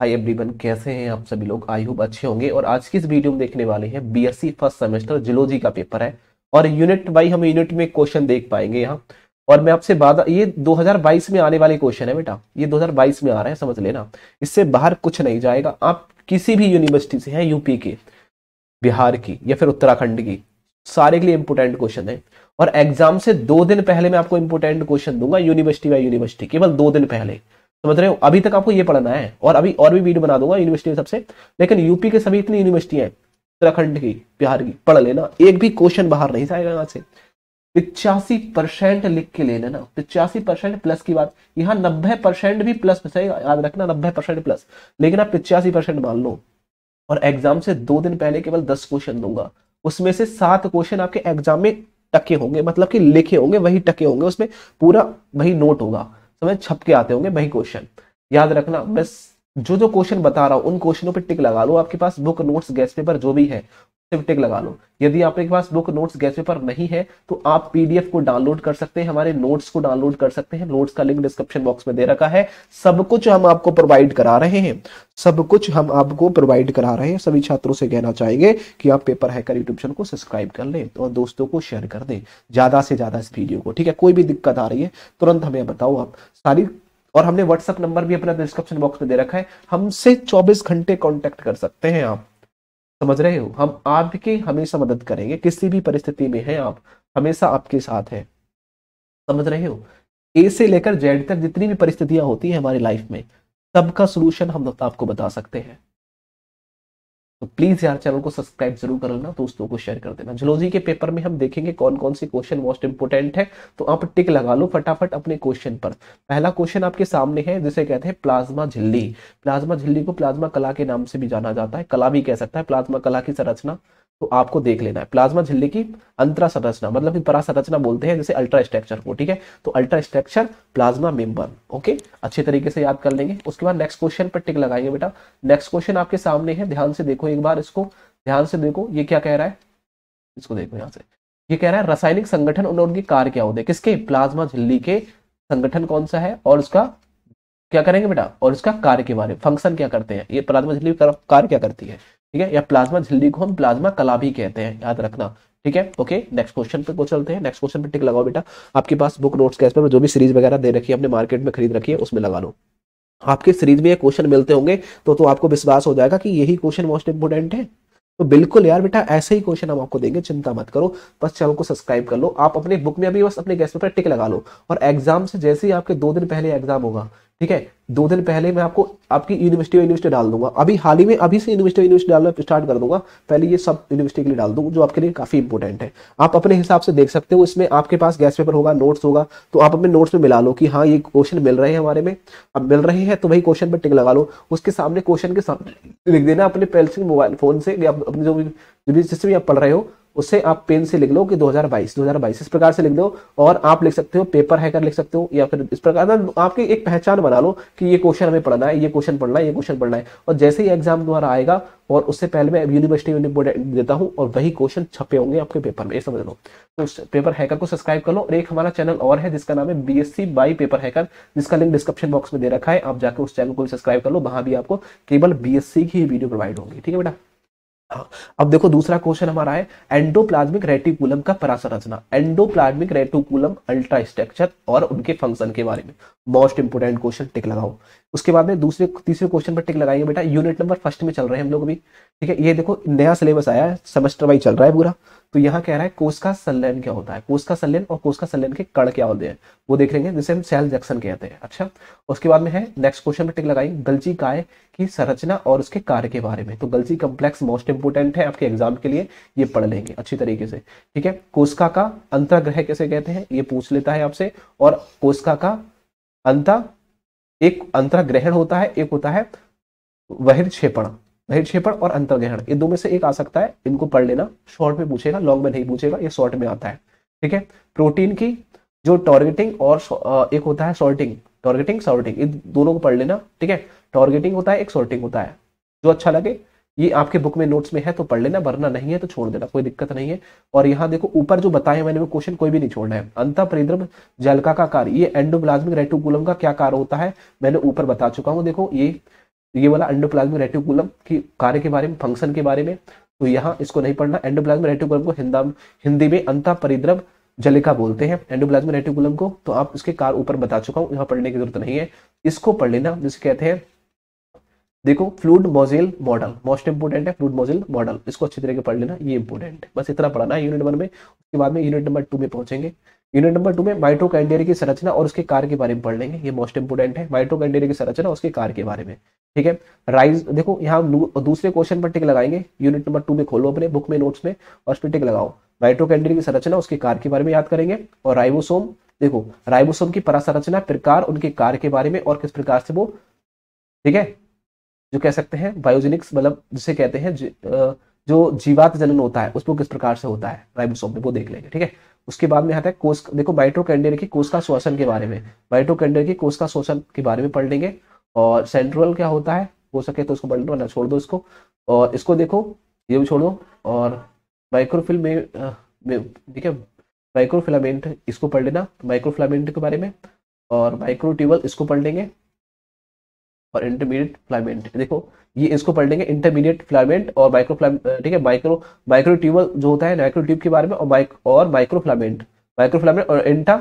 hi everyone कैसे हैं आप सभी लोग आई होप अच्छे होंगे और आज की इस वीडियो में देखने वाले हैं बीएससी फर्स्ट सेमेस्टर जियोलॉजी का पेपर है और यूनिट वाई हम यूनिट में क्वेश्चन देख पाएंगे यहाँ और मैं आपसे बाद ये 2022 में आने वाले क्वेश्चन है बेटा ये 2022 में आ रहा है समझ लेना इससे बाहर कुछ नहीं जाएगा आप किसी भी यूनिवर्सिटी से हैं यूपी के बिहार की या फिर उत्तराखंड की सारे के लिए इंपोर्टेंट क्वेश्चन है और एग्जाम से दो दिन पहले मैं आपको इंपोर्टेंट क्वेश्चन दूंगा यूनिवर्सिटी बाई यूनिवर्सिटी केवल दो दिन पहले समझ रहे हो अभी तक आपको ये पढ़ना है और अभी और भी वीडियो बना दूंगा यूनिवर्सिटी सबसे लेकिन यूपी के सभी इतनी यूनिवर्सिटी है उत्तराखंड की बिहार की पढ़ लेना एक भी क्वेश्चन बाहर नहीं जाएगा यहाँ से पिचासी परसेंट लिख के ले लेना पिचासी परसेंट प्लस की बात यहाँ नब्बे परसेंट भी प्लस में सही याद रखना नब्बे परसेंट प्लस लेकिन आप पिचासी परसेंट मान लो और एग्जाम से दो दिन पहले केवल दस क्वेश्चन दूंगा उसमें से सात क्वेश्चन आपके एग्जाम में टके होंगे मतलब कि लिखे होंगे वही टके होंगे उसमें पूरा वही नोट होगा समझ छप के आते होंगे वही क्वेश्चन याद रखना मैं जो जो क्वेश्चन बता रहा हूँ उन क्वेश्चनों पर टिक लगा लो आपके पास बुक नोट्स गैस पेपर जो भी है टिक लगा लो यदि आपके पास बुक नोट्स गैस पेपर नहीं है तो आप पीडीएफ को डाउनलोड कर सकते हैं हमारे नोट्स को डाउनलोड कर सकते हैं नोट्स का लिंक डिस्क्रिप्शन बॉक्स में दे रखा है सब कुछ हम आपको प्रोवाइड करा रहे हैं सब कुछ हम आपको प्रोवाइड करा रहे हैं सभी छात्रों से कहना चाहेंगे कि आप पेपर हैकर यूट्यूब चैनल को सब्सक्राइब कर लें और दोस्तों को शेयर कर दें ज्यादा से ज्यादा इस वीडियो को ठीक है कोई भी दिक्कत आ रही है तुरंत हमें बताओ आप सारी और हमने व्हाट्सअप नंबर भी अपना डिस्क्रिप्शन बॉक्स में दे रखा है हमसे 24 घंटे कांटेक्ट कर सकते हैं आप समझ रहे हो हम आपकी हमेशा मदद करेंगे किसी भी परिस्थिति में है आप हमेशा आपके साथ है समझ रहे हो ए से लेकर जेड तक जितनी भी परिस्थितियां होती हैं हमारी लाइफ में सबका सोल्यूशन हम आपको बता सकते हैं तो प्लीज यार चैनल को सब्सक्राइब जरूर कर लेना दोस्तों को शेयर कर देना जोलॉजी के पेपर में हम देखेंगे कौन कौन से क्वेश्चन मोस्ट इंपोर्टेंट है तो आप टिक लगा लो फटाफट अपने क्वेश्चन पर पहला क्वेश्चन आपके सामने है जिसे कहते हैं प्लाज्मा झिल्ली प्लाज्मा झिल्ली को प्लाज्मा कला के नाम से भी जाना जाता है कला भी कह सकता है प्लाज्मा कला की संरचना तो आपको देख लेना है प्लाज्मा झिल्ली की अंतरा संरचना मतलब कि परा संरचना बोलते हैं जैसे अल्ट्रा स्ट्रक्चर को ठीक है तो ultra structure plasma member okay अच्छे तरीके से याद कर लेंगे उसके बाद नेक्स्ट क्वेश्चन पर टिक लगाएंगे बेटा नेक्स्ट क्वेश्चन आपके सामने है ध्यान से देखो देखो एक बार इसको ध्यान से देखो ये क्या कह रहा है इसको देखो यहाँ से ये कह रहा है रासायनिक संगठन और उनकी कार्य क्या होते हैं किसके प्लाज्मा झिल्ली के संगठन कौन सा है और उसका क्या करेंगे बेटा और उसका कार्य के बारे में फंक्शन क्या करते हैं ये प्लाज्मा झिल्ली कार्य क्या करती है ठीक है या प्लाज्मा झिल्ली को हम प्लाज्मा कला भी कहते हैं याद रखना ठीक है ओके नेक्स्ट क्वेश्चन पे को चलते हैं नेक्स्ट क्वेश्चन पे टिक लगाओ बेटा आपके पास बुक नोट्स कैसे जो भी सीरीज वगैरह दे रखी है अपने मार्केट में खरीद रखी है उसमें लगा लो आपके सीरीज में ये क्वेश्चन मिलते होंगे तो तो आपको विश्वास हो जाएगा कि यही क्वेश्चन मोस्ट इंपोर्टेंट है तो बिल्कुल यार बेटा ऐसे ही क्वेश्चन हम आपको देंगे चिंता मत करो बस चैनल को सब्सक्राइब कर लो आप अपने बुक में अभी बस अपने गैस पेपर टिक लगा लो और एग्जाम से जैसे ही आपके दो दिन पहले एग्जाम होगा ठीक है दो दिन पहले मैं आपको आपकी यूनिवर्सिटी यूनिवर्सिटी डाल दूंगा अभी हाल ही में अभी से यूनिवर्सिटी यूनिवर्सिटी डालना स्टार्ट कर दूंगा पहले ये सब यूनिवर्सिटी के लिए डाल दूंगा जो आपके लिए काफी इंपॉर्टेंट है आप अपने हिसाब से देख सकते हो इसमें आपके पास गैस पेपर होगा नोट्स होगा तो आप अपने नोट्स में मिला लो कि हाँ ये क्वेश्चन मिल रहे हैं हमारे में अब मिल रहे हैं तो वही क्वेश्चन पर टिक लगा लो उसके सामने क्वेश्चन के सामने लिख देना अपने पेल्सिंग मोबाइल फोन से या अपने जो भी जिससे भी आप पढ़ रहे हो उसे आप पेन से लिख लो कि 2022 2022 इस प्रकार से लिख दो और आप लिख सकते हो पेपर हैकर लिख सकते हो या फिर इस प्रकार ना आपकी एक पहचान बना लो कि ये क्वेश्चन हमें पढ़ना है ये क्वेश्चन पढ़ना है ये क्वेश्चन पढ़ना है और जैसे ही एग्जाम द्वारा आएगा और उससे पहले मैं यूनिवर्सिटी में बोर्ड देता हूँ और वही क्वेश्चन छपे होंगे आपके पेपर में समझ लो तो पेपर हैकर को सब्सक्राइब कर लो और एक हमारा चैनल और है जिसका नाम है B S C by paper hacker जिसका लिंक डिस्क्रिप्शन बॉक्स में दे रखा है आप जाकर उस चैनल को भी सब्सक्राइब कर लो वहां भी आपको केवल बी एस सी की वीडियो प्रोवाइड होंगी ठीक है बेटा अब देखो दूसरा क्वेश्चन हमारा है एंडोप्लाज्मिक रेटिकुलम का परासंरचना एंडोप्लाज्मिक रेटिकुलम अल्ट्रा स्ट्रक्चर और उनके फंक्शन के बारे में मोस्ट इंपोर्टेंट क्वेश्चन टिक लगाओ उसके बाद में दूसरे तीसरे क्वेश्चन पर टिक लगाएंगे बेटा यूनिट नंबर फर्स्ट में चल रहे हैं हम लोग अभी ठीक है ये देखो नया सिलेबस आया है सेमेस्टर वाइज चल रहा है पूरा तो यहाँ कह रहा है कोस का संलयन क्या होता है कोस का संलयन और कोस का संलयन के कड़ क्या होते हैं वो देख लेंगे जिसे हम सेल जैक्सन कहते हैं अच्छा उसके बाद में है नेक्स्ट क्वेश्चन पर टिक लगाएंगे गलची काय की संरचना और उसके कार्य के बारे में तो गलची कम्प्लेक्स मोस्ट इंपोर्टेंट है आपके एग्जाम के लिए ये पढ़ लेंगे अच्छी तरीके से ठीक है कोशिका का अंतर्ग्रह कैसे कहते हैं ये पूछ लेता है आपसे और कोशिका का अंता एक अंतरग्रहण होता है एक होता है बहिर्क्षेपण बहिर्क्षेपण और अंतर्ग्रहण ये दो में से एक आ सकता है इनको पढ़ लेना शॉर्ट में पूछेगा लॉन्ग में नहीं पूछेगा ये शॉर्ट में आता है ठीक है प्रोटीन की जो टॉर्गेटिंग और एक होता है शॉर्टिंग टॉर्गेटिंग शॉर्टिंग इन दोनों को पढ़ लेना ठीक है टॉर्गेटिंग होता है एक शॉर्टिंग होता है जो अच्छा लगे ये आपके बुक में नोट्स में है तो पढ़ लेना वरना नहीं है तो छोड़ देना कोई दिक्कत नहीं है और यहाँ देखो ऊपर जो बताए मैंने वो क्वेश्चन कोई भी नहीं छोड़ना है अंत परिद्रव जलका का कार्य ये एंडोप्लाज्मिक रेटिकुलम का क्या कार्य होता है मैंने ऊपर बता चुका हूँ देखो ये ये वाला एंडोप्लाज्मिक रेटिकुलम की कार्य के बारे में फंक्शन के बारे में तो यहाँ इसको नहीं पढ़ना एंडोप्लाज्मिक रेटिकुलम को हिंदी में अंता परिद्रव जलिका बोलते हैं एंडोप्लाज्मिक रेटिकुलम को तो आप इसके कार ऊपर बता चुका हूँ यहाँ पढ़ने की जरूरत नहीं है इसको पढ़ लेना जिसे कहते हैं देखो fluid mosaic model most important है फ्लूड मोजिल मॉडल इसको अच्छी तरीके पढ़ लेना ये इंपोर्टेंट है बस इतना पढ़ना है यूनिट वन में उसके बाद में यूनिट नंबर टू में पहुंचेंगे यूनिट नंबर टू में माइट्रोकैंडेरिया की संरचना और उसके कार के बारे में पढ़ लेंगे ये मोस्ट इंपोर्टेंट है माइट्रोकैंडेरिया की संरचना उसके कार के बारे में ठीक है राइज देखो यहाँ दूसरे क्वेश्चन पर टिक लगाएंगे यूनिट नंबर टू में खोलो अपने बुक में नोट्स में और उस पर टिक लगाओ माइट्रोकैंडेरिया की संरचना उसके कार के बारे में याद करेंगे और राइबोसोम देखो राइबोसोम की परासंरचना प्रकार उनके कार के बारे में और किस प्रकार से वो ठीक है जो कह सकते हैं बायोजेनिक्स मतलब जिसे कहते हैं जो जीवात जनन होता है उसको किस प्रकार से होता है राइबोसोम में वो देख लेंगे ठीक है उसके बाद में आता है कोस देखो माइट्रोकेंडियर की कोष का शोषण के बारे में माइट्रोकेंडियर की कोष का शोषण के बारे में पढ़ लेंगे और सेंट्रल क्या होता है हो सके तो उसको पढ़ वरना छोड़ दो इसको और इसको देखो ये भी छोड़ दो और माइक्रोफिल में ठीक है माइक्रोफिलामेंट इसको पढ़ लेना माइक्रोफिलामेंट के बारे में और माइक्रोट्यूबल इसको पढ़ लेंगे और इंटरमीडिएट फ्लाइमेंट देखो ये इसको पढ़ लेंगे इंटरमीडिएट फ्लाइमेंट और माइक्रो ठीक है माइक्रो माइक्रो ट्यूबल जो होता है माइक्रो ट्यूब के बारे में और माइक और माइक्रो फ्लाइमेंट माइक्रो फ्लाइमेंट और इंटा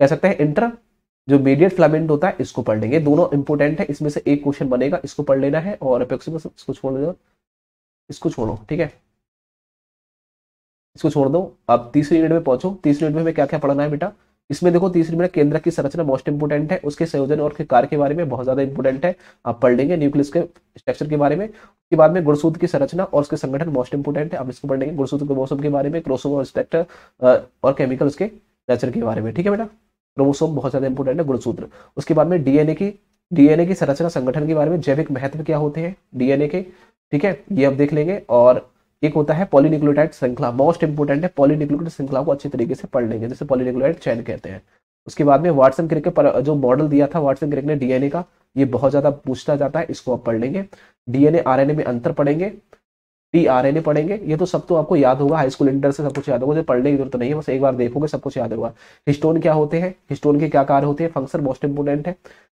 कह सकते हैं इंटर जो मीडियट फ्लाइमेंट होता है इसको पढ़ लेंगे दोनों इंपॉर्टेंट है इसमें से एक क्वेश्चन बनेगा इसको पढ़ लेना है और अपेक्सिमस इसको छोड़ दो इसको छोड़ो ठीक है इसको छोड़ दो अब तीसरी यूनिट में पहुंचो तीसरी यूनिट में हमें क्या क्या पढ़ना है बेटा इसमें देखो तीसरी मेरा केंद्र की संरचना मोस्ट इंपोर्टेंट है उसके संयोजन और कार्य के बारे में बहुत ज्यादा इंपोर्टेंट है आप पढ़ लेंगे न्यूक्लियस के स्ट्रक्चर के बारे में उसके बाद में गुणसूत्र की संरचना और उसके संगठन मोस्ट इंपोर्टेंट है आप इसको पढ़ लेंगे गुणसूत्र के मौसम के बारे में क्रोसोम और स्ट्रक्चर और केमिकल उसके नेचर के बारे में ठीक है बेटा क्रोमोसोम बहुत ज्यादा इंपोर्टेंट है गुणसूत्र उसके बाद में डीएनए की डीएनए की संरचना संगठन के बारे में जैविक महत्व क्या होते हैं डीएनए के ठीक है ये आप देख लेंगे और एक होता है पॉलीनिक्लोटाइड श्रृंखला मोस्ट इंपोर्टेंट है पॉलीनिक्लोटाइड श्रृंखला को अच्छे तरीके से पढ़ लेंगे जैसे पॉलीनिक्लोटाइड चैन कहते हैं उसके बाद में वाटसन क्रिक के जो मॉडल दिया था वाटसन क्रिक ने डीएनए का ये बहुत ज्यादा पूछता जाता है इसको आप पढ़ लेंगे डीएनए आरएनए में अंतर पढ़ेंगे टी आर एन ए पढ़ेंगे ये तो सब तो आपको याद होगा हाई स्कूल इंटर से सब कुछ याद होगा पढ़ने की जरूरत तो नहीं है बस एक बार देखोगे सब कुछ याद होगा हिस्टोन क्या होते हैं हिस्टोन के क्या कार्य होते हैं फंक्शन मोस्ट इंपोर्टेंट है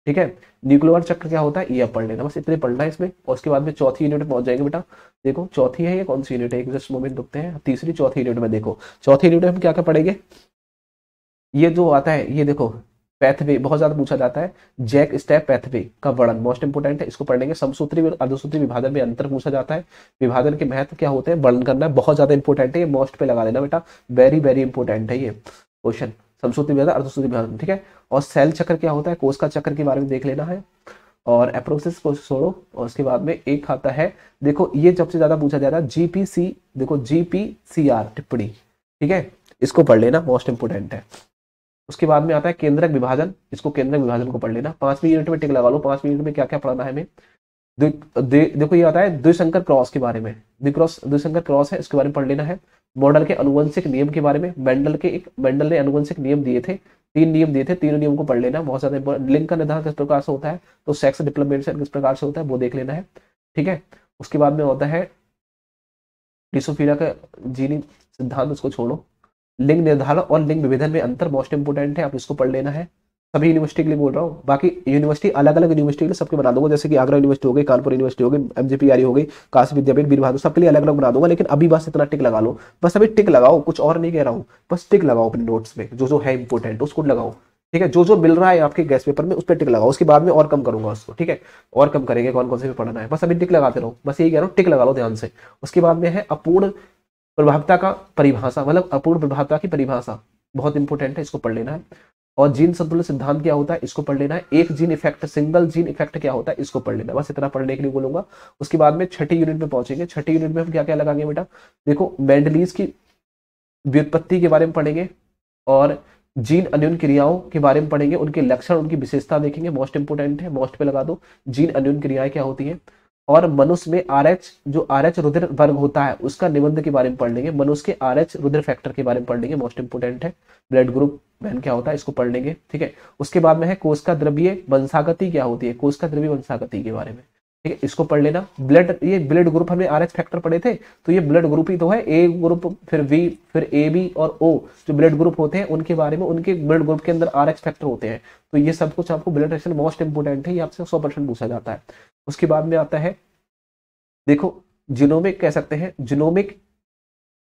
ठीक है न्यूक्लियर चक्र क्या होता है ये आप पढ़ लेना बस इतने पढ़ना है इसमें और उसके बाद में चौथी यूनिट पहुंच जाएंगे बेटा देखो चौथी है या कौन सी यूनिट है एक जस्ट मोमेंट दुखते हैं तीसरी चौथी यूनिट में देखो चौथी यूनिट में हम क्या क्या पढ़ेंगे ये जो आता है ये देखो पैथवे बहुत ज्यादा पूछा जाता है जैक स्टेप पैथवे का वर्णन मोस्ट इंपोर्टेंट है इसको पढ़ लेंगे समसूत्री और अर्धसूत्री विभाजन में अंतर पूछा जाता है विभाजन के महत्व क्या होते हैं वर्णन करना है बहुत ज्यादा इंपॉर्टेंट है ये मोस्ट पे लगा देना बेटा वेरी वेरी इंपॉर्टेंट है ये क्वेश्चन समसूत्री विभाजन अर्धसूत्री विभाजन ठीक है और सेल चक्र क्या होता है कोष का चक्र के बारे में देख लेना है और अप्रोक्सिस को छोड़ो और उसके बाद में एक आता है देखो ये सबसे ज्यादा पूछा जाता है जीपीसी देखो जीपीसीआर टिप्पणी ठीक है इसको पढ़ लेना मोस्ट इंपोर्टेंट है उसके बाद में आता है केंद्रक विभाजन इसको केंद्रक विभाजन को पढ़ लेना पांचवी यूनिट में टिक लगा लो पांचवी यूनिट में क्या क्या पढ़ना है हमें देखो ये आता है द्विशंकर क्रॉस के बारे में द्विक्रॉस द्विशंकर क्रॉस है इसके बारे में पढ़ लेना है मॉडल के अनुवंशिक नियम के बारे में मेंडल के एक मेंडल ने अनुवंशिक नियम दिए थे तीन नियम दिए थे तीनों नियम को पढ़ लेना बहुत ज्यादा लिंग का निर्धारण किस प्रकार से होता है तो सेक्स डिप्लोमेशन किस प्रकार से होता है वो देख लेना है ठीक है उसके बाद में होता है डिसोफीरा का जीनी सिद्धांत उसको छोड़ो लिंग निर्धारण और लिंग विभेदन में अंतर मोस्ट इंपोर्टेंट है आप इसको पढ़ लेना है सभी यूनिवर्सिटी के लिए बोल रहा हूँ बाकी यूनिवर्सिटी अलग अलग यूनिवर्सिटी के लिए सबके बना दूंगा जैसे कि आगरा यूनिवर्सिटी हो गई कानपुर यूनिवर्सिटी हो गई एमजीपीआरई हो गई काशी विद्यापीठ बीर बहादुर सबके लिए अलग अलग बना दूंगा लेकिन अभी बस इतना टिक लगा लो बस अभी टिक लगाओ कुछ और नहीं कह रहा हूँ बस टिक लगाओ अपने नोट्स में जो जो है इंपॉर्टेंट उसको लगाओ ठीक है जो जो मिल रहा है आपके गैस पेपर में उस पर टिक लगाओ उसके बाद में और कम करूंगा उसको ठीक है और कम करेंगे कौन कौन से पढ़ना है बस अभी टिक लगाते रहो बस यही कह रहा हूँ टिक लगा लो ध्यान से उसके बाद में है अपूर्ण प्रभावता का परिभाषा मतलब अपूर्ण प्रभावता की परिभाषा बहुत इंपॉर्टेंट है इसको पढ़ लेना है और जीन संतुलन सिद्धांत क्या होता है इसको पढ़ लेना है एक gene effect single gene effect क्या होता है इसको पढ़ लेना है बस इतना पढ़ने के लिए बोलूंगा उसके बाद में छठी यूनिट में पहुंचेंगे छठी यूनिट में हम क्या क्या लगाएंगे बेटा देखो मैंडलीज की व्युत्पत्ति के बारे में पढ़ेंगे और जीन अन्यून क्रियाओं के बारे में पढ़ेंगे उनके लक्षण उनकी विशेषता देखेंगे मोस्ट इंपोर्टेंट है मोस्ट पे लगा दो जीन अन्यून क्रियाएं क्या होती है और मनुष्य में आर एच जो आर एच रुद्र वर्ग होता है उसका निबंध के बारे में पढ़ लेंगे मनुष्य के आर एच रुद्र फैक्टर के बारे में पढ़ लेंगे मोस्ट इंपोर्टेंट है ब्लड ग्रुप मैन क्या होता है इसको पढ़ लेंगे ठीक है उसके बाद में है कोष का द्रव्य वंशागति क्या होती है कोष का द्रव्य वंशागति के बारे में ठीक है इसको पढ़ लेना ब्लड ये ब्लड ग्रुप हमने आर फैक्टर पढ़े थे तो ये ब्लड ग्रुप ही तो है ए ग्रुप फिर वी फिर ए बी और ओ जो ब्लड ग्रुप होते हैं उनके बारे में उनके ब्लड ग्रुप के अंदर आर फैक्टर होते हैं तो ये सब कुछ आपको ब्लड टेस्ट मोस्ट इंपोर्टेंट है ये आपसे सौ परसेंट पूछा जाता है उसके बाद में आता है देखो जिनोमिक कह सकते हैं जिनोमिक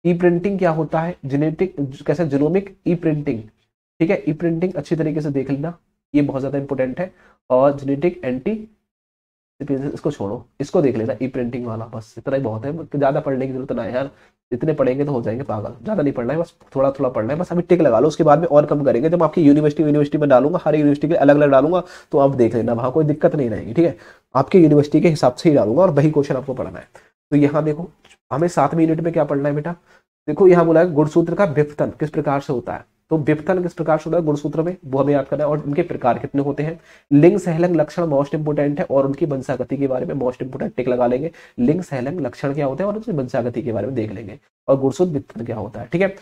ई प्रिंटिंग क्या होता है जेनेटिक कैसे जिनोमिक ई प्रिंटिंग ठीक है ई प्रिंटिंग अच्छी तरीके से देख लेना ये बहुत ज़्यादा इंपॉर्टेंट है और जेनेटिक एंटी इसको छोड़ो इसको देख लेना ई प्रिंटिंग वाला बस इतना ही बहुत है ज़्यादा पढ़ने की जरूरत ना है यार इतने पढ़ेंगे तो हो जाएंगे पागल ज़्यादा नहीं पढ़ना है बस थोड़ा थोड़ा पढ़ना है बस अभी टिक लगा लो उसके बाद में और कम करेंगे जब आपकी यूनिवर्सिटी यूनिवर्सिटी में डालूंगा हर यूनिवर्सिटी के अलग अलग डालूंगा तो आप देख लेना वहां कोई दिक्कत नहीं रहेगी ठीक है आपके यूनिवर्सिटी के हिसाब से ही डालूंगा और वही क्वेश्चन आपको पढ़ना है तो यहाँ देखो हमें सातवीं यूनिट में क्या पढ़ना है बेटा देखो यहाँ बोला है गुणसूत्र का विपतन किस प्रकार से होता है तो व्यपथन किस प्रकार से होता है गुणसूत्र में वो हमें याद करना है और उनके प्रकार कितने होते हैं लिंग सहलंग लक्षण मोस्ट इंपोर्टेंट है और उनकी वंशागति के बारे में मोस्ट इंपोर्टेंट टिक लगा लेंगे लिंग सहलंग लक्षण क्या होते हैं और उनकी वंशागति के बारे में देख लेंगे और गुणसूत्र वित्तन क्या होता है ठीक है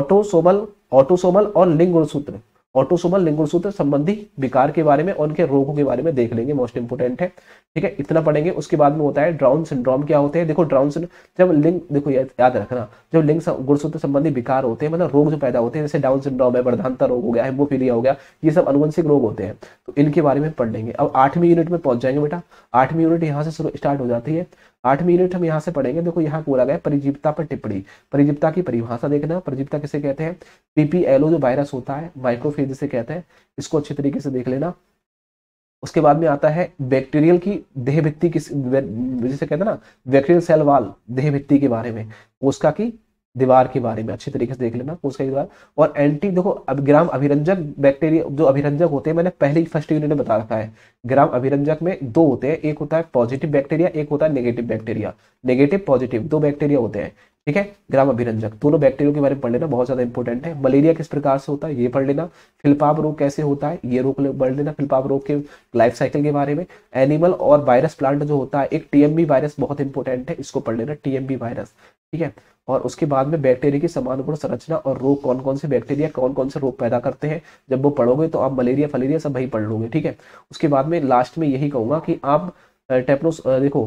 ऑटोसोमल ऑटोसोमल और लिंग गुणसूत्र ऑटोसोमल लिंगुड़ सूत्र संबंधी विकार के बारे में और उनके रोगों के बारे में देख लेंगे मोस्ट इंपोर्टेंट है ठीक है इतना पढ़ेंगे उसके बाद में होता है ड्राउन सिंड्रोम क्या होते हैं देखो ड्राउन जब लिंग देखो याद रखना जब लिंग गुणसूत्र संबंधी विकार होते हैं मतलब रोग जो पैदा होते हैं जैसे डाउन सिंड्रोम है वर्धानता रोग हो गया हिमोफीलिया हो गया ये सब अनुवंशिक रोग होते हैं तो इनके बारे में पढ़ लेंगे अब आठवीं यूनिट में पहुंच जाएंगे बेटा आठवीं यूनिट यहाँ से शुरू स्टार्ट हो जाती है आठवीं यूनिट हम यहाँ से पढ़ेंगे देखो यहाँ बोला गया परिजीवता पर टिप्पणी परिजीवता की परिभाषा देखना परिजीवता किसे कहते हैं पीपीएलओ जो वायरस होता है माइक्रोफेज जिसे कहते हैं इसको अच्छे तरीके से देख लेना उसके बाद में आता है बैक्टीरियल की देह भित्ति किस जिसे कहते हैं ना बैक्टीरियल सेल वाल देह भित्ति के बारे में उसका की दीवार के बारे में अच्छे तरीके से देख लेना पूछ का दीवार और एंटी देखो अब ग्राम अभिरंजक बैक्टीरिया जो अभिरंजक होते हैं मैंने पहले ही फर्स्ट यूनिट में बता रखा है ग्राम अभिरंजक में दो होते हैं एक होता है पॉजिटिव बैक्टीरिया एक होता है नेगेटिव बैक्टीरिया नेगेटिव पॉजिटिव दो बैक्टीरिया होते हैं ठीक है ग्राम अभिरंजक दोनों बैक्टीरिया के बारे में पढ़ लेना बहुत ज्यादा इंपॉर्टेंट है मलेरिया किस प्रकार से होता है ये पढ़ लेना फिलपाप रोग कैसे होता है ये रोग पढ़ लेना फिलपाप रोग के लाइफ साइकिल के बारे में एनिमल और वायरस प्लांट जो होता है एक टीएमबी वायरस बहुत इंपॉर्टेंट है इसको पढ़ लेना टीएमबी वायरस ठीक है और उसके बाद में बैक्टीरिया की गुण संरचना और रोग कौन कौन से बैक्टीरिया कौन कौन से रोग पैदा करते हैं जब वो पढ़ोगे तो आप मलेरिया फलेरिया सब वही पढ़ लोगे ठीक है उसके बाद में लास्ट में यही कहूंगा कि आप टेप्नो देखो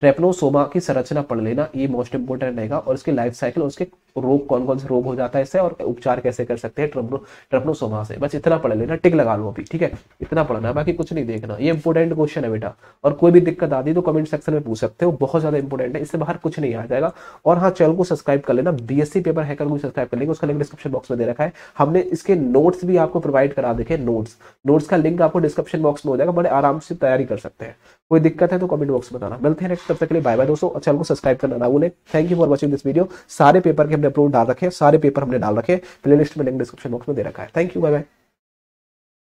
ट्रेप्नोसोमा की संरचना पढ़ लेना ये मोस्ट इंपोर्टेंट रहेगा और उसके लाइफ साइकिल उसके रोग कौन कौन से रोग हो जाता है इससे और उपचार कैसे कर सकते हैं ट्रम्पनो ट्रम्पनोसोमा से बस इतना पढ़ लेना टिक लगा लो अभी ठीक है इतना पढ़ना बाकी कुछ नहीं देखना ये इंपॉर्टेंट क्वेश्चन है बेटा और कोई भी दिक्कत आती है तो कमेंट सेक्शन में पूछ सकते हो बहुत ज्यादा इंपॉर्टेंट है इससे बाहर कुछ नहीं आ जाएगा और हाँ चैनल को सब्सक्राइब कर लेना बीएससी पेपर है को सब्सक्राइब कर लेंगे उसका लिंक डिस्क्रिप्शन बॉक्स में दे रखा है हमने इसके नोट्स भी आपको प्रोवाइड करा देखे नोट्स नोट्स का लिंक आपको डिस्क्रिप्शन बॉक्स में हो जाएगा बड़े आराम से तैयारी कर सकते हैं कोई दिक्कत है तो कमेंट बॉक्स में बताना मिलते हैं नेक्स्ट तब तक के लिए बाय बाय दोस्तों चैनल को सब्सक्राइब करना ना भूलें thank you for watching this video सारे पेपर के हमने हमने अपलोड डाल रखे हैं सारे पेपर हमने डाल रखे प्ले लिस्ट में लिंक डिस्क्रिप्शन बॉक्स में दे रखा है थैंक यू बाय बाय